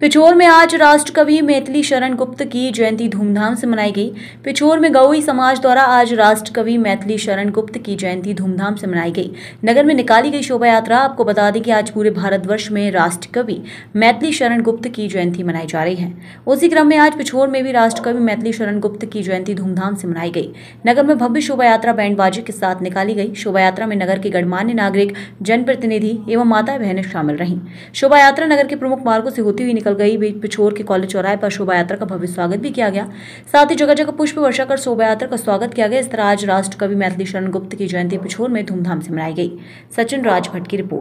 पिछोर में आज राष्ट्रकवि मैथिली शरण गुप्त की जयंती धूमधाम से मनाई गई पिछोर में गौई समाज द्वारा आज राष्ट्रकवि मैथिली शरण गुप्त की जयंती धूमधाम से मनाई गई नगर में निकाली गई शोभा यात्रा आपको बता दें कि आज पूरे भारतवर्ष में राष्ट्रकवि मैथिली शरण गुप्त की जयंती मनाई जा रही है उसी क्रम में आज पिछोर में भी राष्ट्रकवि मैथिली शरण गुप्त की जयंती धूमधाम से मनाई गई नगर में भव्य शोभा यात्रा बैंड बाजे के साथ निकाली गई शोभा यात्रा में नगर के गणमान्य नागरिक जनप्रतिनिधि एवं माता बहनें शामिल रहीं शोभा यात्रा नगर के प्रमुख मार्गो से होती हुई निकल गई पिछोर के कॉलेज चौराहे पर शोभा यात्रा का भव्य स्वागत भी किया गया साथ ही जगह जगह पुष्प वर्षा कर शोभा यात्रा का स्वागत किया गया इस तरह आज राष्ट्र कवि मैथिली शरण गुप्त की जयंती पिछोर में धूमधाम से मनाई गई सचिन राज भट्ट की रिपोर्ट